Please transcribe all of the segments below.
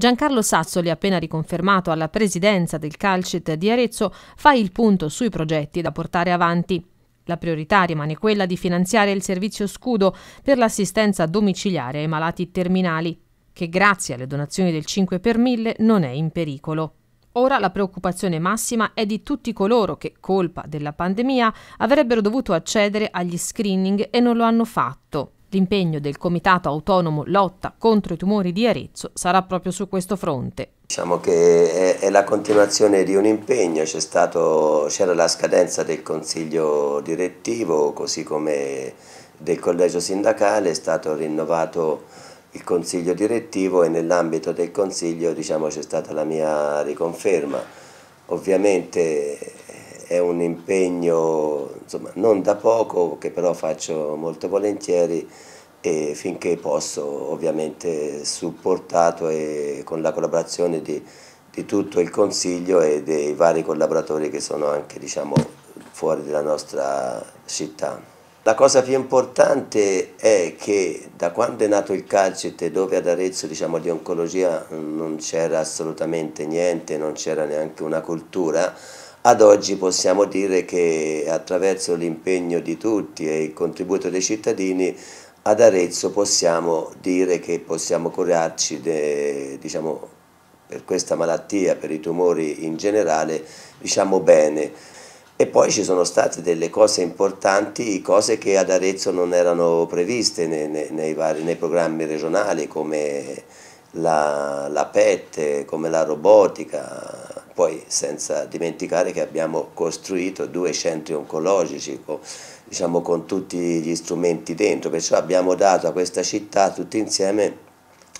Giancarlo Sazzoli, appena riconfermato alla presidenza del Calcet di Arezzo, fa il punto sui progetti da portare avanti. La priorità rimane quella di finanziare il servizio scudo per l'assistenza domiciliare ai malati terminali, che grazie alle donazioni del 5 per 1000 non è in pericolo. Ora la preoccupazione massima è di tutti coloro che, colpa della pandemia, avrebbero dovuto accedere agli screening e non lo hanno fatto. L'impegno del Comitato Autonomo Lotta contro i tumori di Arezzo sarà proprio su questo fronte. Diciamo che è la continuazione di un impegno, c'era la scadenza del Consiglio direttivo così come del Collegio Sindacale, è stato rinnovato il Consiglio direttivo e nell'ambito del Consiglio diciamo, c'è stata la mia riconferma. Ovviamente è un impegno insomma, non da poco che però faccio molto volentieri e finché posso ovviamente supportato e con la collaborazione di, di tutto il Consiglio e dei vari collaboratori che sono anche diciamo, fuori dalla nostra città. La cosa più importante è che da quando è nato il Calcite, dove ad Arezzo diciamo, di oncologia mm, non c'era assolutamente niente, non c'era neanche una cultura, ad oggi possiamo dire che attraverso l'impegno di tutti e il contributo dei cittadini ad Arezzo possiamo dire che possiamo curarci de, diciamo, per questa malattia, per i tumori in generale, diciamo bene. E poi ci sono state delle cose importanti, cose che ad Arezzo non erano previste nei, nei, vari, nei programmi regionali come la, la PET, come la robotica, poi senza dimenticare che abbiamo costruito due centri oncologici con, diciamo, con tutti gli strumenti dentro, perciò abbiamo dato a questa città tutti insieme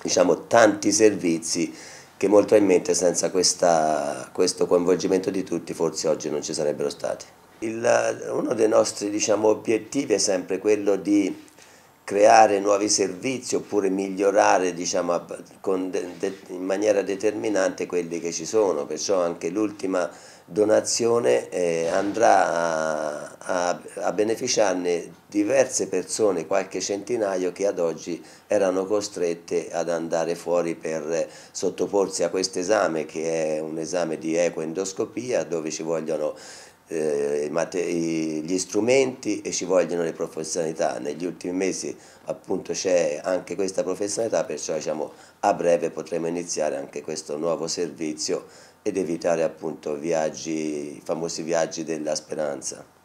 diciamo, tanti servizi che molto probabilmente senza questa, questo coinvolgimento di tutti forse oggi non ci sarebbero stati. Il, uno dei nostri diciamo, obiettivi è sempre quello di creare nuovi servizi oppure migliorare diciamo, in maniera determinante quelli che ci sono, perciò anche l'ultima donazione eh, andrà a, a, a, beneficiarne diverse persone, qualche centinaio che ad oggi erano costrette ad andare fuori per sottoporsi a questo esame che è un esame di ecoendoscopia dove ci vogliono eh, gli strumenti e ci vogliono le professionalità. Negli ultimi mesi appunto c'è anche questa professionalità, perciò diciamo, a breve potremo iniziare anche questo nuovo servizio ed evitare appunto viaggi, i famosi viaggi della speranza.